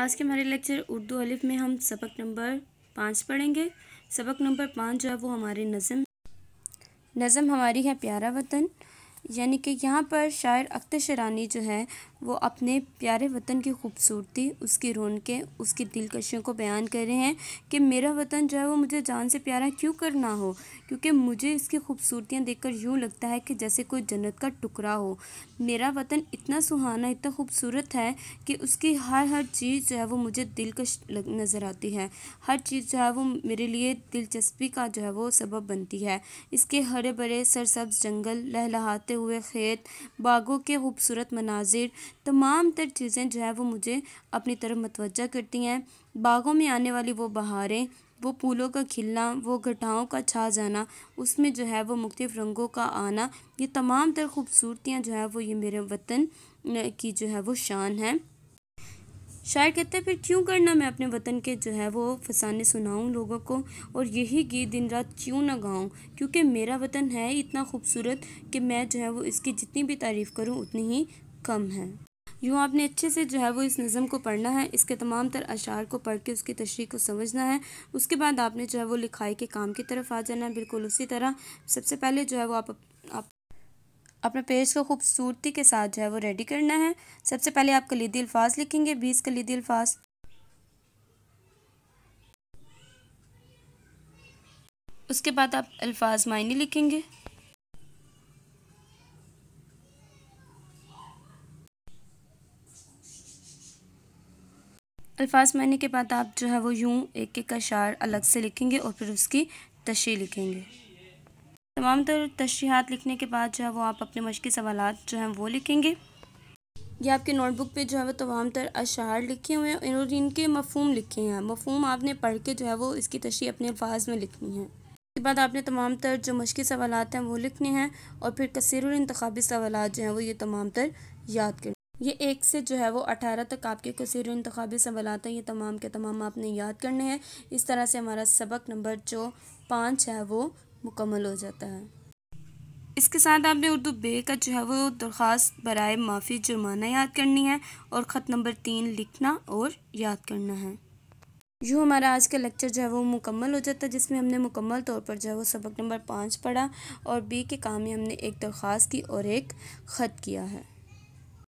आज के हमारे लेक्चर उर्दू अलिफ में हम सबक नंबर पाँच पढ़ेंगे सबक नंबर पाँच जो है वो हमारे नज़म नज़म हमारी है प्यारा वतन यानी कि यहाँ पर शायर अख्तर शरानी जो है वो अपने प्यारे वतन की खूबसूरती उसकी रौनकें उसकी दिलकशियों को बयान कर रहे हैं कि मेरा वतन जो है वो मुझे जान से प्यारा क्यों करना हो क्योंकि मुझे इसकी खूबसूरतियाँ देखकर यूँ लगता है कि जैसे कोई जन्नत का टुकड़ा हो मेरा वतन इतना सुहाना इतना खूबसूरत है कि उसकी हर हर चीज़ जो है वो मुझे दिलकश नज़र आती है हर चीज़ जो है वो मेरे लिए दिलचस्पी का जो है वो सबब बनती है इसके हरे भरे सरसब्ज जंगल लहलहाते उगते हुए खेत बागों के खूबसूरत मनाजिर तमाम तर चीज़ें जो है वो मुझे अपनी तरफ मतवजा करती हैं बागों में आने वाली वो बहारें वो फूलों का खिलना वो घटाओं का छा जाना उसमें जो है वो मुख्तफ रंगों का आना ये तमाम तर खूबसूरतियाँ जो है वो ये मेरे वतन की जो है वो शान है शायर कहते हैं फिर क्यों करना मैं अपने वतन के जो है वो फसाने सुनाऊँ लोगों को और यही गीत दिन रात क्यों ना गाऊँ क्योंकि मेरा वतन है इतना खूबसूरत कि मैं जो है वो इसकी जितनी भी तारीफ़ करूँ उतनी ही कम है यूँ आपने अच्छे से जो है वो इस नज़म को पढ़ना है इसके तमाम तर अशार को पढ़ के उसकी तशरी को समझना है उसके बाद आपने जो है वो लिखाई के काम की तरफ आ जाना है बिल्कुल उसी तरह सबसे पहले जो है वो आप, आप अपने पेज को खूबसूरती के साथ जो है वो रेडी करना है सबसे पहले आप कलीदी अल्फाज लिखेंगे बीस कलीदी अल्फाज उसके बाद आप अल्फाज मायने लिखेंगे अल्फाज मायने के बाद आप जो है वो यूं एक एक का शार अलग से लिखेंगे और फिर उसकी तशरी लिखेंगे तमाम तर तशरीहत लिखने के बाद जो है वो आप अपने मशक़ी सवाल जो हैं वो लिखेंगे ये आपके नोटबुक पे जो है वो तमाम तर अशार लिखे हुए हैं और इनके मफहम लिखे हैं मफहम आपने पढ़ के जो है वो इसकी तशरी अपने अल्फाज में लिखनी है इसके बाद आपने तमाम तर जो मुश्किल सवाल हैं वो लिखने हैं और फिर कसर इंतबी सवाल जो हैं वो ये तमाम तर याद कर ये एक से जो है वो अठारह तक आपके कसर इंतबी सवाल हैं ये तमाम के तमाम आपने याद करने हैं इस तरह से हमारा सबक नंबर जो पाँच है वो मुकम्मल हो जाता है इसके साथ आपने उर्दू बे का जो है वो दरख्वास्त बरए माफ़ी जुर्माना याद करनी है और ख़त नंबर तीन लिखना और याद करना है यूँ हमारा आज का लेक्चर जो है वो मुकम्मल हो जाता है जिसमें हमने मुकम्मल तौर पर जो है वो सबक नंबर पाँच पढ़ा और बी के काम में हमने एक दरख्वास्त की और एक ख़त किया है